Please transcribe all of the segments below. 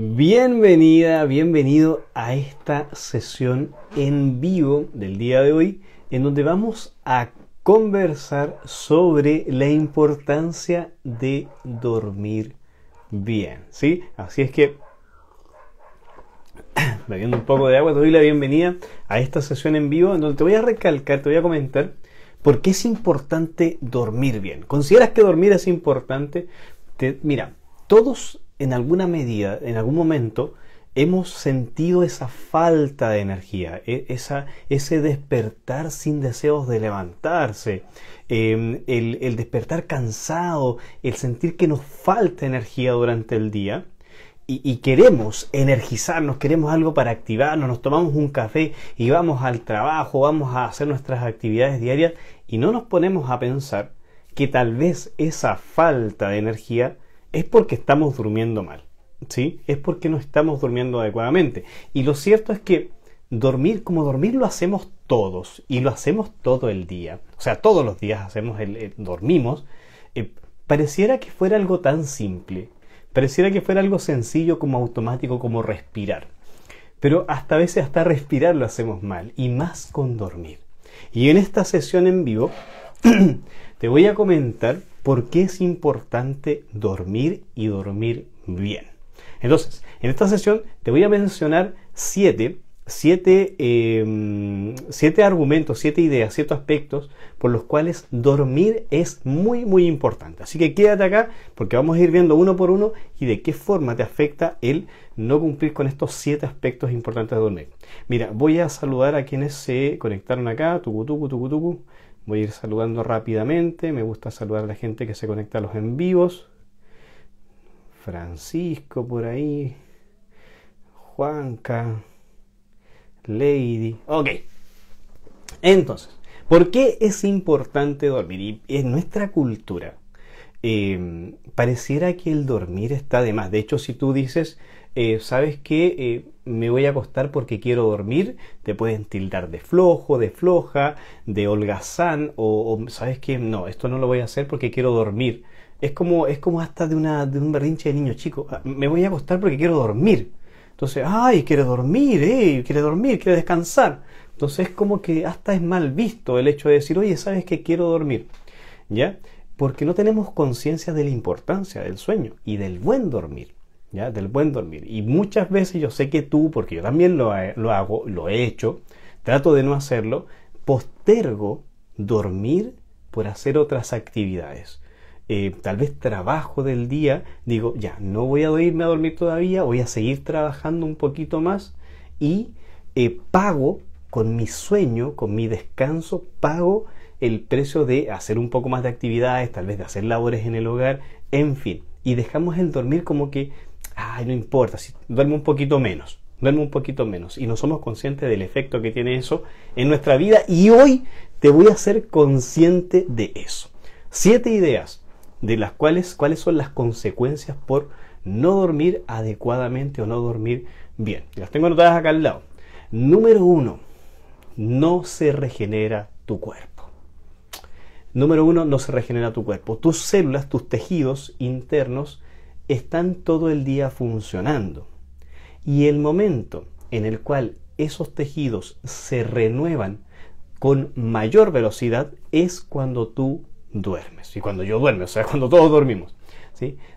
Bienvenida, bienvenido a esta sesión en vivo del día de hoy, en donde vamos a conversar sobre la importancia de dormir bien. ¿sí? Así es que, bebiendo un poco de agua, te doy la bienvenida a esta sesión en vivo, en donde te voy a recalcar, te voy a comentar. ¿Por qué es importante dormir bien? ¿Consideras que dormir es importante? mira, todos en alguna medida, en algún momento, hemos sentido esa falta de energía, e, ese despertar sin deseos de levantarse, em, el, el despertar cansado, el sentir que nos falta energía durante el día y, queremos energizarnos, queremos algo para activarnos, nos tomamos un café y vamos al trabajo, vamos a hacer nuestras actividades diarias y no nos ponemos a pensar que tal vez esa falta de energía es porque estamos durmiendo mal, ¿sí? Es porque no estamos durmiendo adecuadamente. Y lo cierto es que dormir, como dormir lo hacemos todos y lo hacemos todo el día, o sea, todos los días hacemos el, dormimos, eh, pareciera que fuera algo tan simple, pareciera que fuera algo sencillo como automático como respirar. Pero hasta a veces hasta respirar lo hacemos mal y más con dormir. Y en esta sesión en vivo te voy a comentar por qué es importante dormir y dormir bien. Entonces, en esta sesión te voy a mencionar siete, em, siete, argumentos, siete ideas, siete aspectos por los cuales dormir es muy, muy importante. Así que quédate acá porque vamos a ir viendo uno por uno y de qué forma te afecta el no cumplir con estos siete aspectos importantes de dormir. Mira, voy a saludar a quienes se conectaron acá. tu tucu, Voy a ir saludando rápidamente. Me gusta saludar a la gente que se conecta a los en vivos. Francisco por ahí. Juanca. Lady. Ok. Entonces, ¿por qué es importante dormir? Y en nuestra cultura, eh, pareciera que el dormir está de más. De hecho, si tú dices, eh, ¿sabes qué? Eh, me voy a acostar porque quiero dormir, te pueden tildar de flojo, de floja, de holgazán, o, ¿sabes qué? No, esto no lo voy a hacer porque quiero dormir. Es como, es como hasta de, una, de un berrinche de niño chico. Ah, me voy a acostar porque quiero dormir. Entonces, ay, Quiero dormir, eh, quiere dormir, quiere descansar. Entonces, es como que hasta es mal visto el hecho de decir, oye, ¿sabes que Quiero dormir. ¿Ya? Porque no tenemos conciencia de la importancia del sueño y del buen dormir. Del buen dormir. Y muchas veces yo sé que tú, porque yo también eh, lo, hago, lo he hecho, trato de no hacerlo, postergo dormir por hacer otras actividades. Eh, tal vez trabajo del día, digo, ya, no voy a irme a dormir todavía, voy a seguir trabajando un poquito más y eh, pago con mi sueño, con mi descanso, pago el precio de hacer un poco más de actividades, tal vez de hacer labores en el hogar, en fin. Y dejamos el dormir como que ay, no importa, si duermo un poquito menos, duermo un poquito menos. Y no somos conscientes del efecto que tiene eso en nuestra vida y hoy te voy a hacer consciente de eso. Siete ideas de las cuales, cuáles son las consecuencias por no dormir adecuadamente o no dormir bien. Las tengo anotadas acá al lado. Número uno, no se regenera tu cuerpo. Número uno, no se regenera tu cuerpo. Tus células, tus tejidos internos están todo el día funcionando. Y el momento en el cual esos tejidos se renuevan con mayor velocidad es cuando tú duermes. Y cuando yo duermo, o sea, cuando todos dormimos.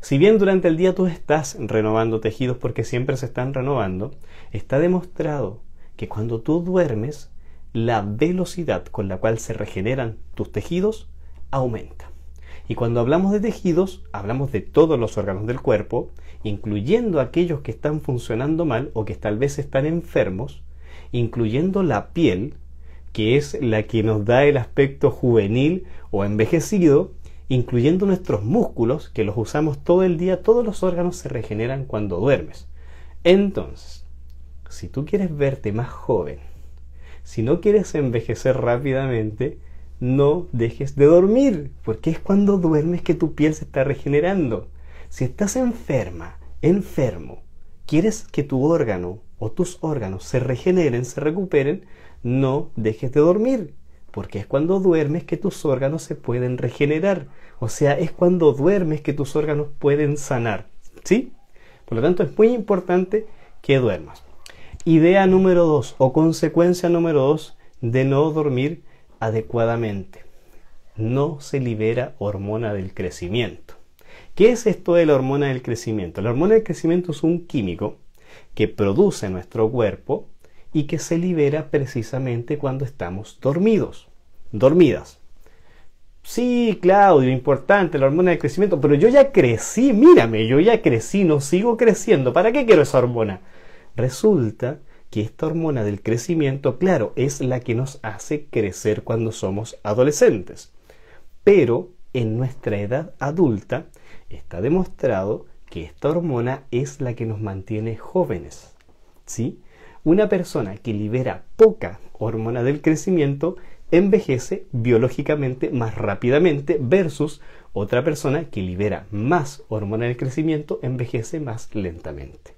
Si bien durante el día tú estás renovando tejidos porque siempre se están renovando, está demostrado que cuando tú duermes, la velocidad con la cual se regeneran tus tejidos aumenta. Y cuando hablamos de tejidos, hablamos de todos los órganos del cuerpo, incluyendo aquellos que están funcionando mal o que tal vez están enfermos, incluyendo la piel, que es la que nos da el aspecto juvenil o envejecido, incluyendo nuestros músculos, que los usamos todo el día, todos los órganos se regeneran cuando duermes. Entonces, si tú quieres verte más joven, si no quieres envejecer rápidamente, no dejes de dormir, porque es cuando duermes que tu piel se está regenerando. Si estás enferma, enfermo, quieres que tu órgano o tus órganos se regeneren, se recuperen, no dejes de dormir, porque es cuando duermes que tus órganos se pueden regenerar. O sea, es cuando duermes que tus órganos pueden sanar. ¿Sí? Por lo tanto, es muy importante que duermas. Idea número dos o consecuencia número dos de no dormir adecuadamente. No se libera hormona del crecimiento. ¿Qué es esto de la hormona del crecimiento? La hormona del crecimiento es un químico que produce nuestro cuerpo y que se libera precisamente cuando estamos dormidos, dormidas. Sí, Claudio, importante la hormona del crecimiento, pero yo ya crecí, mírame, yo ya crecí, no sigo creciendo, ¿para qué quiero esa hormona? Resulta que esta hormona del crecimiento, claro, es la que nos hace crecer cuando somos adolescentes. Pero en nuestra edad adulta está demostrado que esta hormona es la que nos mantiene jóvenes. ¿Sí? Una persona que libera poca hormona del crecimiento envejece biológicamente más rápidamente versus otra persona que libera más hormona del crecimiento envejece más lentamente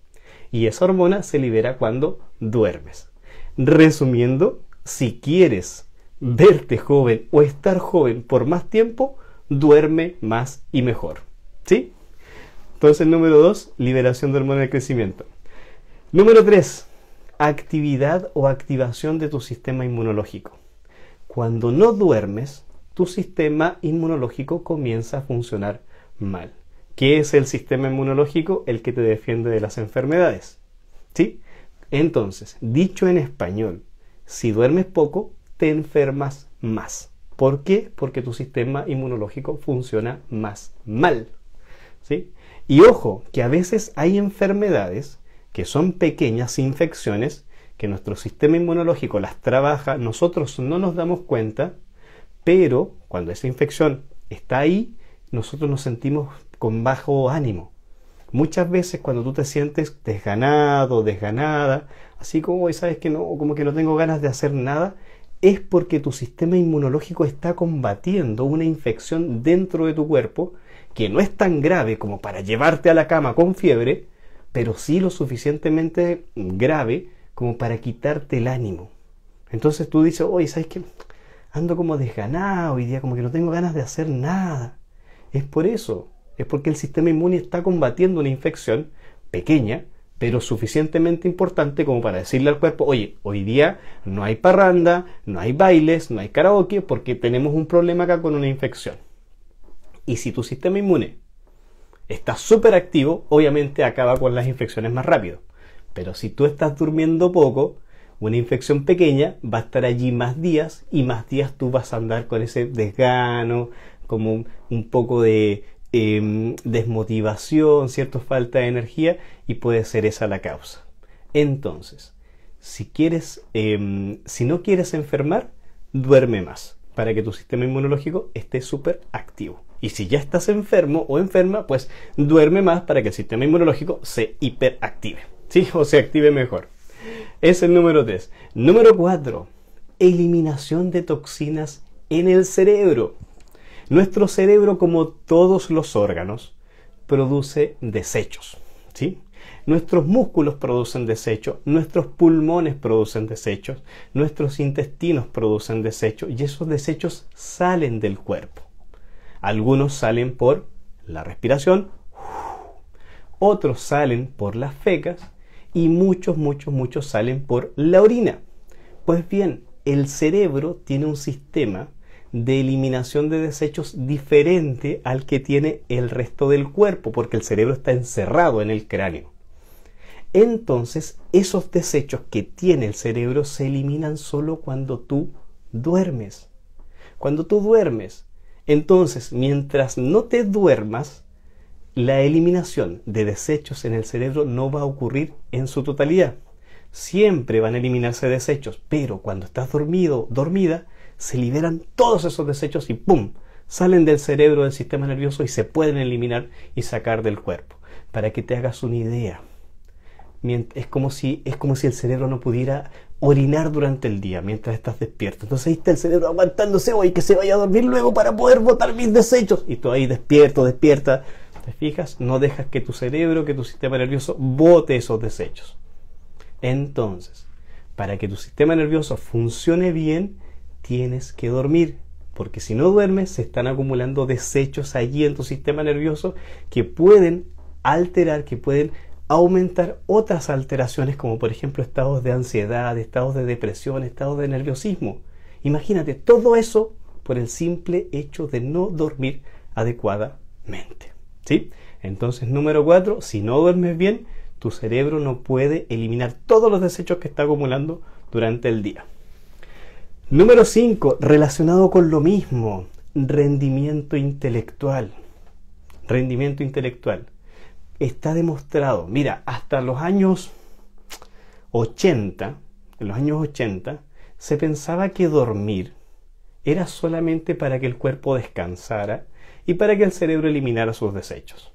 y esa hormona se libera cuando duermes. Resumiendo, si quieres verte joven o estar joven por más tiempo, duerme más y mejor. ¿Sí? Entonces, número 2, liberación de hormona de crecimiento. Número 3, actividad o activación de tu sistema inmunológico. Cuando no duermes, tu sistema inmunológico comienza a funcionar mal. ¿Qué es el sistema inmunológico el que te defiende de las enfermedades. ¿Sí? Entonces, dicho en español, si duermes poco, te enfermas más. ¿Por qué? Porque tu sistema inmunológico funciona más mal. ¿Sí? Y ojo, que a veces hay enfermedades que son pequeñas infecciones que nuestro sistema inmunológico las trabaja, nosotros no nos damos cuenta, pero cuando esa infección está ahí, nosotros nos sentimos con bajo ánimo. Muchas veces cuando tú te sientes desganado, desganada, así como hoy sabes que no, como que no tengo ganas de hacer nada, es porque tu sistema inmunológico está combatiendo una infección dentro de tu cuerpo que no es tan grave como para llevarte a la cama con fiebre, pero sí lo suficientemente grave como para quitarte el ánimo. Entonces tú dices, oye, ¿sabes qué? Ando como desganado hoy día, como que no tengo ganas de hacer nada. Es por eso es porque el sistema inmune está combatiendo una infección pequeña, pero suficientemente importante como para decirle al cuerpo, oye, hoy día no hay parranda, no hay bailes, no hay karaoke, porque tenemos un problema acá con una infección. Y si tu sistema inmune está súper activo, obviamente acaba con las infecciones más rápido. Pero si tú estás durmiendo poco, una infección pequeña va a estar allí más días y más días tú vas a andar con ese desgano, como un, un poco de, Em, desmotivación, cierta falta de energía y puede ser esa la causa. Entonces, si quieres, em, si no quieres enfermar, duerme más para que tu sistema inmunológico esté súper activo. Y si ya estás enfermo o enferma, pues duerme más para que el sistema inmunológico se hiperactive, ¿sí? O se active mejor. Es el número 3. Número 4. Eliminación de toxinas en el cerebro. Nuestro cerebro, como todos los órganos, produce desechos, ¿sí? Nuestros músculos producen desechos, nuestros pulmones producen desechos, nuestros intestinos producen desechos y esos desechos salen del cuerpo. Algunos salen por la respiración, otros salen por las fecas y muchos, muchos, muchos salen por la orina. Pues bien, el cerebro tiene un sistema de eliminación de desechos diferente al que tiene el resto del cuerpo, porque el cerebro está encerrado en el cráneo. Entonces, esos desechos que tiene el cerebro se eliminan solo cuando tú duermes. Cuando tú duermes. Entonces, mientras no te duermas, la eliminación de desechos en el cerebro no va a ocurrir en su totalidad. Siempre van a eliminarse desechos, pero cuando estás dormido, dormida, se liberan todos esos desechos y ¡pum! salen del cerebro, del sistema nervioso y se pueden eliminar y sacar del cuerpo. Para que te hagas una idea. Es como si, es como si el cerebro no pudiera orinar durante el día mientras estás despierto. Entonces ahí está el cerebro aguantándose, hoy que se vaya a dormir luego para poder botar mis desechos. Y tú ahí despierto, despierta. ¿Te fijas? No dejas que tu cerebro, que tu sistema nervioso bote esos desechos. Entonces, para que tu sistema nervioso funcione bien, tienes que dormir, porque si no duermes se están acumulando desechos allí en tu sistema nervioso que pueden alterar, que pueden aumentar otras alteraciones como por ejemplo estados de ansiedad, estados de depresión, estados de nerviosismo. Imagínate todo eso por el simple hecho de no dormir adecuadamente. ¿Sí? Entonces, número cuatro, si no duermes bien, tu cerebro no puede eliminar todos los desechos que está acumulando durante el día. Número 5, relacionado con lo mismo, rendimiento intelectual. Rendimiento intelectual. Está demostrado, mira, hasta los años 80, en los años 80, se pensaba que dormir era solamente para que el cuerpo descansara y para que el cerebro eliminara sus desechos.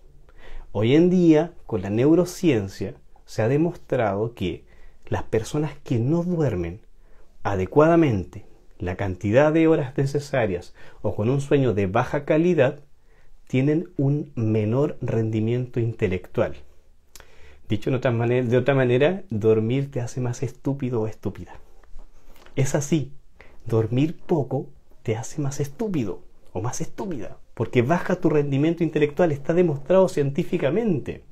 Hoy en día, con la neurociencia, se ha demostrado que las personas que no duermen adecuadamente la cantidad de horas necesarias o con un sueño de baja calidad, tienen un menor rendimiento intelectual. Dicho de otra, manera, dormir te hace más estúpido o estúpida. Es así, dormir poco te hace más estúpido o más estúpida, porque baja tu rendimiento intelectual, está demostrado científicamente.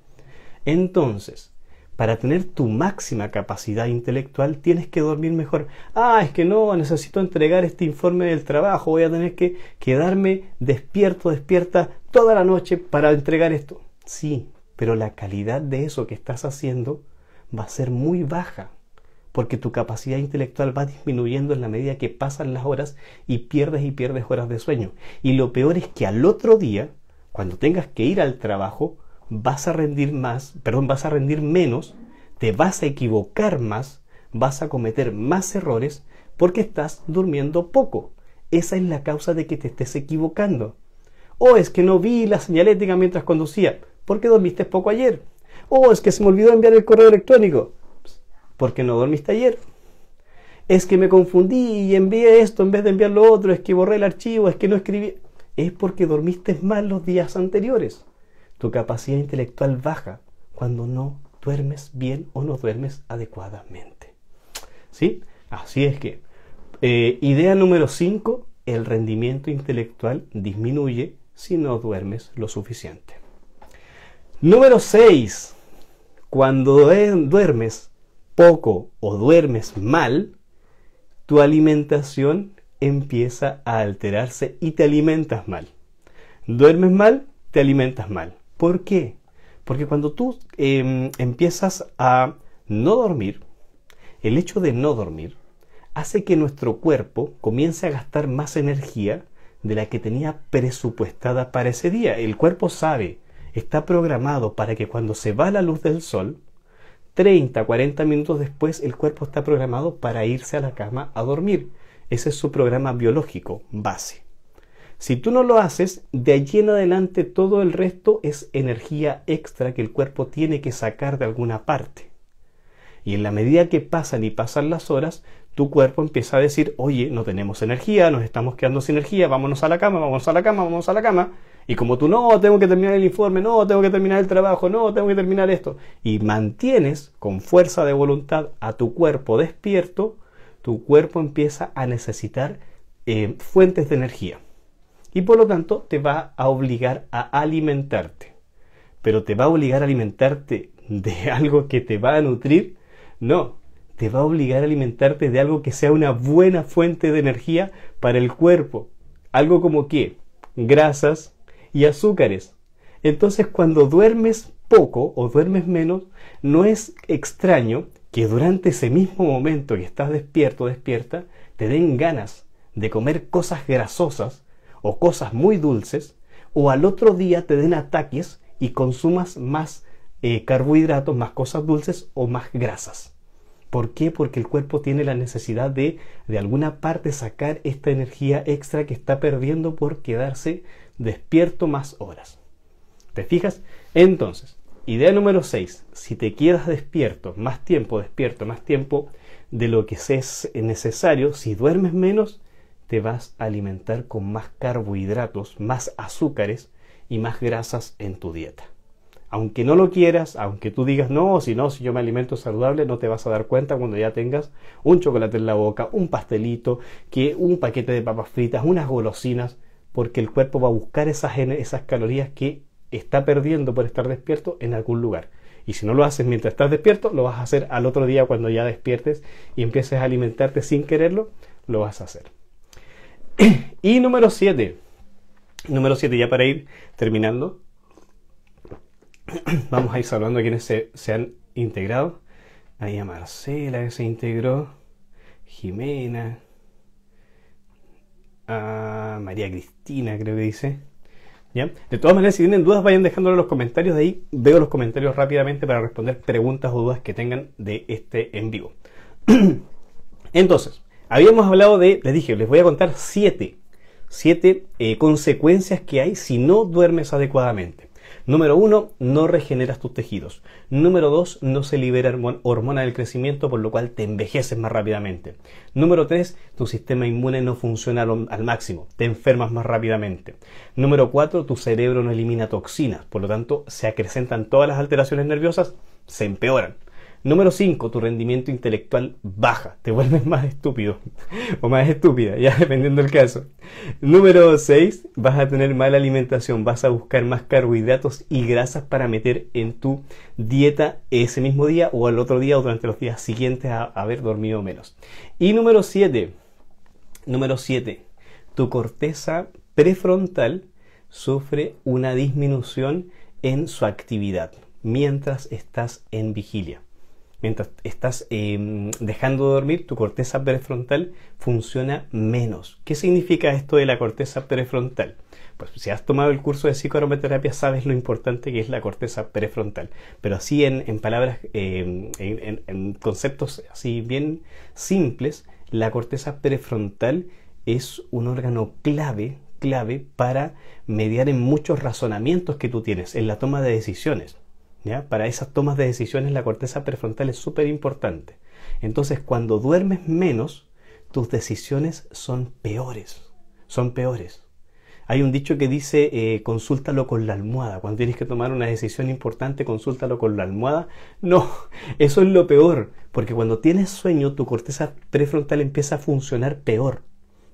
Entonces, para tener tu máxima capacidad intelectual tienes que dormir mejor. Ah, es que no, necesito entregar este informe del trabajo, voy a tener que quedarme despierto, despierta toda la noche para entregar esto. Sí, pero la calidad de eso que estás haciendo va a ser muy baja, porque tu capacidad intelectual va disminuyendo en la medida que pasan las horas y pierdes y pierdes horas de sueño. Y lo peor es que al otro día, cuando tengas que ir al trabajo, vas a rendir más, perdón, vas a rendir menos, te vas a equivocar más, vas a cometer más errores porque estás durmiendo poco. Esa es la causa de que te estés equivocando. O es que no vi la señalética mientras conducía, porque dormiste poco ayer. O es que se me olvidó enviar el correo electrónico, porque no dormiste ayer. Es que me confundí y envié esto en vez de enviar lo otro, es que borré el archivo, es que no escribí. Es porque dormiste mal los días anteriores. Tu capacidad intelectual baja cuando no duermes bien o no duermes adecuadamente. ¿Sí? Así es que, eh, idea número 5, el rendimiento intelectual disminuye si no duermes lo suficiente. Número 6, cuando duermes poco o duermes mal, tu alimentación empieza a alterarse y te alimentas mal. Duermes mal, te alimentas mal. ¿Por qué? Porque cuando tú em, empiezas a no dormir, el hecho de no dormir hace que nuestro cuerpo comience a gastar más energía de la que tenía presupuestada para ese día. El cuerpo sabe, está programado para que cuando se va la luz del sol, 30, 40 minutos después el cuerpo está programado para irse a la cama a dormir. Ese es su programa biológico, base. Si tú no lo haces, de allí en adelante todo el resto es energía extra que el cuerpo tiene que sacar de alguna parte. Y en la medida que pasan y pasan las horas, tu cuerpo empieza a decir, oye, no tenemos energía, nos estamos quedando sin energía, vámonos a la cama, vámonos a la cama, vámonos a la cama. Y como tú no, tengo que terminar el informe, no, tengo que terminar el trabajo, no, tengo que terminar esto. Y mantienes con fuerza de voluntad a tu cuerpo despierto, tu cuerpo empieza a necesitar eh, fuentes de energía y por lo tanto te va a obligar a alimentarte. Pero te va a obligar a alimentarte de algo que te va a nutrir? No, te va a obligar a alimentarte de algo que sea una buena fuente de energía para el cuerpo. Algo como qué? Grasas y azúcares. Entonces cuando duermes poco o duermes menos, no es extraño que durante ese mismo momento que estás despierto o despierta, te den ganas de comer cosas grasosas o cosas muy dulces, o al otro día te den ataques y consumas más eh, carbohidratos, más cosas dulces o más grasas. ¿Por qué? Porque el cuerpo tiene la necesidad de de alguna parte sacar esta energía extra que está perdiendo por quedarse despierto más horas. ¿Te fijas? Entonces, idea número 6. Si te quedas despierto más tiempo, despierto más tiempo de lo que es necesario, si duermes menos, te vas a alimentar con más carbohidratos, más azúcares y más grasas en tu dieta. Aunque no lo quieras, aunque tú digas no, si no, si yo me alimento saludable, no te vas a dar cuenta cuando ya tengas un chocolate en la boca, un pastelito, que un paquete de papas fritas, unas golosinas, porque el cuerpo va a buscar esas, esas calorías que está perdiendo por estar despierto en algún lugar. Y si no lo haces mientras estás despierto, lo vas a hacer al otro día cuando ya despiertes y empieces a alimentarte sin quererlo, lo vas a hacer y número 7. Número 7, ya para ir terminando. Vamos a ir saludando a quienes se, han integrado. Ahí a Marcela que se integró. Jimena. A María Cristina, creo que dice. ¿Ya? De todas maneras, si tienen dudas, vayan dejándolo en los comentarios. De ahí veo los comentarios rápidamente para responder preguntas o dudas que tengan de este en vivo. Entonces, Habíamos hablado de, les dije, les voy a contar siete, eh, consecuencias que hay si no duermes adecuadamente. Número uno, no regeneras tus tejidos. Número dos, no se libera hormona del crecimiento, por lo cual te envejeces más rápidamente. Número tres, tu sistema inmune no funciona al máximo, te enfermas más rápidamente. Número cuatro, tu cerebro no elimina toxinas, por lo tanto se acrecentan todas las alteraciones nerviosas, se empeoran. Número 5, tu rendimiento intelectual baja, te vuelves más estúpido o más estúpida, ya dependiendo del caso. Número 6, vas a tener mala alimentación, vas a buscar más carbohidratos y grasas para meter en tu dieta ese mismo día o al otro día o durante los días siguientes a haber dormido menos. Y número 7, número 7, tu corteza prefrontal sufre una disminución en su actividad mientras estás en vigilia mientras estás eh, dejando de dormir, tu corteza prefrontal funciona menos. ¿Qué significa esto de la corteza prefrontal? Pues si has tomado el curso de psicoaromaterapia sabes lo importante que es la corteza prefrontal. Pero así en, palabras, eh, en conceptos así bien simples, la corteza prefrontal es un órgano clave, clave para mediar en muchos razonamientos que tú tienes, en la toma de decisiones. Para esas tomas de decisiones la corteza prefrontal es súper importante. Entonces, cuando duermes menos, tus decisiones son peores, son peores. Hay un dicho que dice, eh, consúltalo con la almohada. Cuando tienes que tomar una decisión importante, consúltalo con la almohada. No, eso es lo peor, porque cuando tienes sueño, tu corteza prefrontal empieza a funcionar peor.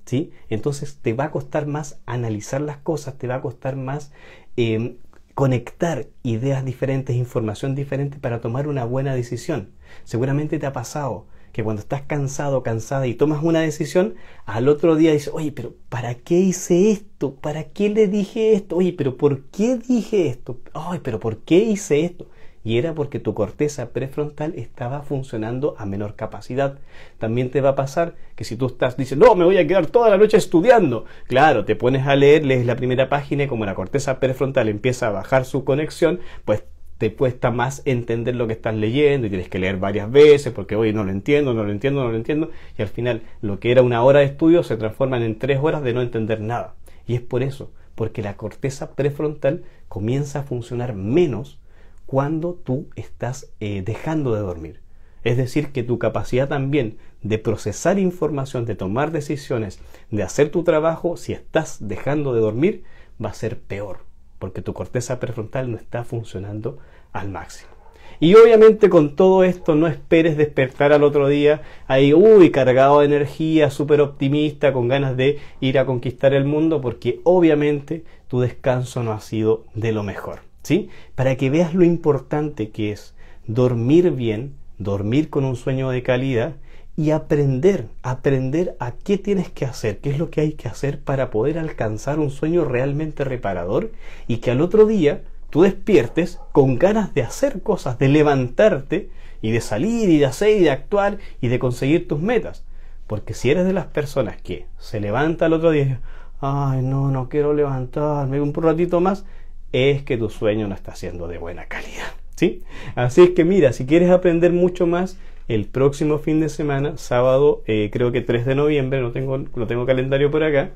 ¿Sí? Entonces te va a costar más analizar las cosas, te va a costar más eh, conectar ideas diferentes, información diferente para tomar una buena decisión. Seguramente te ha pasado que cuando estás cansado, o cansada y tomas una decisión, al otro día dices, oye, pero ¿para qué hice esto? ¿Para qué le dije esto? Oye, pero ¿por qué dije esto? Oye, pero ¿por qué hice esto? y era porque tu corteza prefrontal estaba funcionando a menor capacidad. También te va a pasar que si tú estás, diciendo no, me voy a quedar toda la noche estudiando. Claro, te pones a leer, lees la primera página y como la corteza prefrontal empieza a bajar su conexión, pues te cuesta más entender lo que estás leyendo y tienes que leer varias veces porque hoy no lo entiendo, no lo entiendo, no lo entiendo y al final lo que era una hora de estudio se transforma en tres horas de no entender nada. Y es por eso, porque la corteza prefrontal comienza a funcionar menos cuando tú estás eh, dejando de dormir. Es decir, que tu capacidad también de procesar información, de tomar decisiones, de hacer tu trabajo, si estás dejando de dormir, va a ser peor, porque tu corteza prefrontal no está funcionando al máximo. Y obviamente con todo esto no esperes despertar al otro día ahí, uy, cargado de energía, súper optimista, con ganas de ir a conquistar el mundo, porque obviamente tu descanso no ha sido de lo mejor. ¿sí? Para que veas lo importante que es dormir bien, dormir con un sueño de calidad y aprender, aprender a qué tienes que hacer, qué es lo que hay que hacer para poder alcanzar un sueño realmente reparador y que al otro día tú despiertes con ganas de hacer cosas, de levantarte y de salir y de hacer y de actuar y de conseguir tus metas. Porque si eres de las personas que se levanta al otro día, ay no, no quiero levantarme un ratito más, es que tu sueño no está siendo de buena calidad. ¿sí? Así es que mira, si quieres aprender mucho más, el próximo fin de semana, sábado, eh, creo que 3 de noviembre, no tengo, no tengo calendario por acá,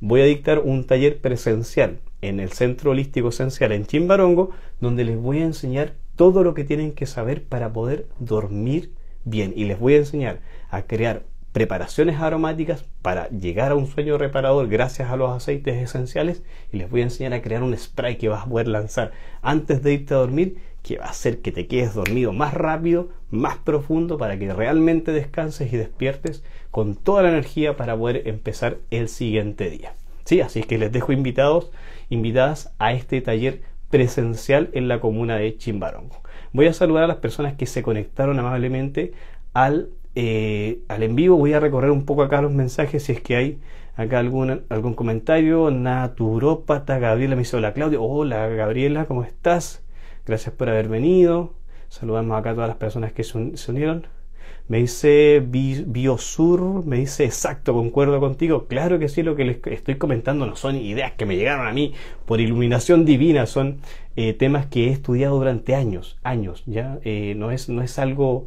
voy a dictar un taller presencial en el Centro Holístico Esencial en Chimbarongo, donde les voy a enseñar todo lo que tienen que saber para poder dormir bien y les voy a enseñar a crear preparaciones aromáticas para llegar a un sueño reparador gracias a los aceites esenciales y les voy a enseñar a crear un spray que vas a poder lanzar antes de irte a dormir que va a hacer que te quedes dormido más rápido, más profundo para que realmente descanses y despiertes con toda la energía para poder empezar el siguiente día. Sí, así es que les dejo invitados, invitadas a este taller presencial en la comuna de Chimbarongo. Voy a saludar a las personas que se conectaron amablemente al eh, al en vivo. Voy a recorrer un poco acá los mensajes si es que hay acá algún, algún comentario. Naturópata Gabriela me dice, la Claudio, Hola Gabriela, ¿cómo estás? Gracias por haber venido. Saludamos acá a todas las personas que se unieron. Me dice Biosur, me dice exacto, concuerdo contigo. Claro que sí, lo que les estoy comentando no son ideas que me llegaron a mí por iluminación divina, son eh, temas que he estudiado durante años, años, ¿ya? Eh, no, es, no es algo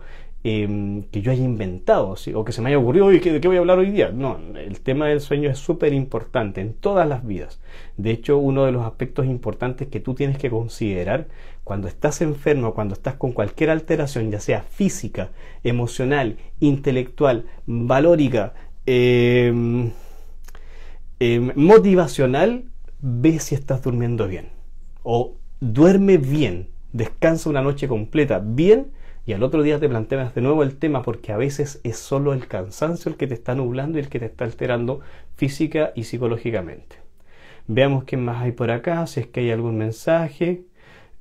Em, que yo haya inventado o que se me haya ocurrido, ¿de qué voy a hablar hoy día? No, el tema del sueño es súper importante en todas las vidas. De hecho, uno de los aspectos importantes que tú tienes que considerar cuando estás enfermo, cuando estás con cualquier alteración, ya sea física, emocional, intelectual, valórica, em, em, motivacional, ve si estás durmiendo bien. O duerme bien, descansa una noche completa bien y al otro día te planteas de nuevo el tema porque a veces es solo el cansancio el que te está nublando y el que te está alterando física y psicológicamente. Veamos qué más hay por acá, si es que hay algún mensaje.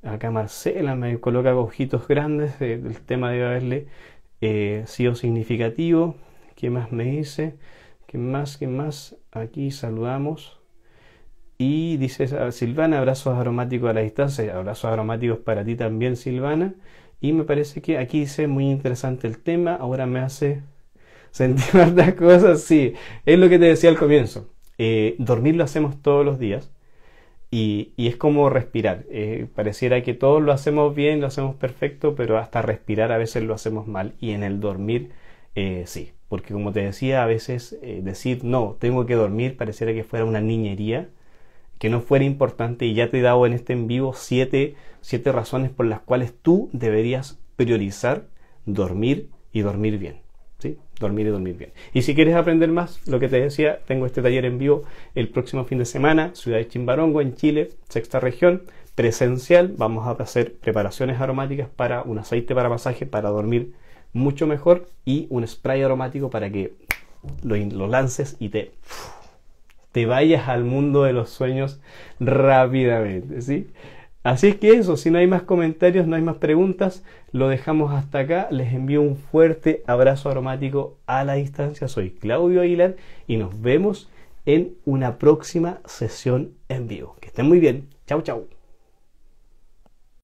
Acá Marcela me coloca ojitos grandes, del el tema debe haberle eh, sido significativo. ¿Qué más me dice? ¿Qué más? ¿Qué más? Aquí saludamos. Y dice ah, Silvana, abrazos aromáticos a la distancia. Abrazos aromáticos para ti también, Silvana. Y me parece que aquí dice muy interesante el tema, ahora me hace sentir verdad cosas. Sí, es lo que te decía al comienzo. Eh, dormir lo hacemos todos los días y, es como respirar. Eh, pareciera que todos lo hacemos bien, lo hacemos perfecto, pero hasta respirar a veces lo hacemos mal y en el dormir eh, sí. Porque como te decía, a veces decir no, tengo que dormir pareciera que fuera una niñería que no fuera importante y ya te he dado en este en vivo siete, siete razones por las cuales tú deberías priorizar dormir y dormir bien. ¿sí? Dormir y dormir bien. Y si quieres aprender más, lo que te decía, tengo este taller en vivo el próximo fin de semana, Ciudad de Chimbarongo, en Chile, sexta región, presencial. Vamos a hacer preparaciones aromáticas para un aceite para masaje, para dormir mucho mejor y un spray aromático para que lo, lo lances y te te vayas al mundo de los sueños rápidamente, ¿sí? Así es que eso, si no hay más comentarios, no hay más preguntas, lo dejamos hasta acá. Les envío un fuerte abrazo aromático a la distancia. Soy Claudio Aguilar y nos vemos en una próxima sesión en vivo. Que estén muy bien. Chau, chau.